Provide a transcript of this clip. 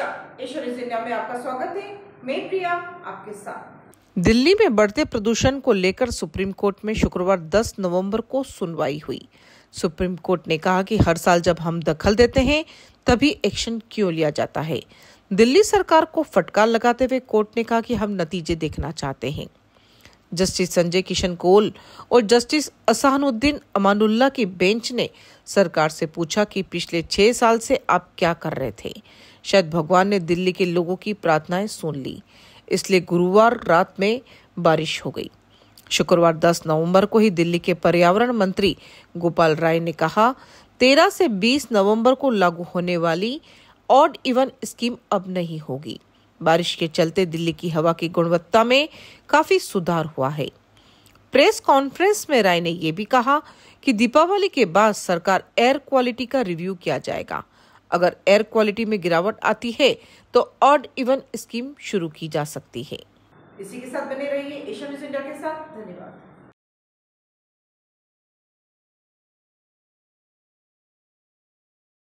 नमस्कार में आपका स्वागत है मैं प्रिया आपके साथ दिल्ली में बढ़ते प्रदूषण को लेकर सुप्रीम कोर्ट में शुक्रवार 10 नवंबर को सुनवाई हुई सुप्रीम कोर्ट ने कहा कि हर साल जब हम दखल देते हैं तभी एक्शन क्यों लिया जाता है दिल्ली सरकार को फटकार लगाते हुए कोर्ट ने कहा कि हम नतीजे देखना चाहते हैं जस्टिस संजय किशन कोल और जस्टिस असहानुद्दीन अमानुल्ला की बेंच ने सरकार से पूछा कि पिछले छह साल से आप क्या कर रहे थे शायद भगवान ने दिल्ली के लोगों की प्रार्थनाएं सुन ली इसलिए गुरुवार रात में बारिश हो गई शुक्रवार 10 नवंबर को ही दिल्ली के पर्यावरण मंत्री गोपाल राय ने कहा 13 से 20 नवंबर को लागू होने वाली ऑड इवन स्कीम अब नहीं होगी बारिश के चलते दिल्ली की हवा की गुणवत्ता में काफी सुधार हुआ है प्रेस कॉन्फ्रेंस में राय ने यह भी कहा कि दीपावली के बाद सरकार एयर क्वालिटी का रिव्यू किया जाएगा अगर एयर क्वालिटी में गिरावट आती है तो ऑड इवन स्कीम शुरू की जा सकती है इसी के साथ बने रहिए एशिया न्यूज इंडिया के साथ धन्यवाद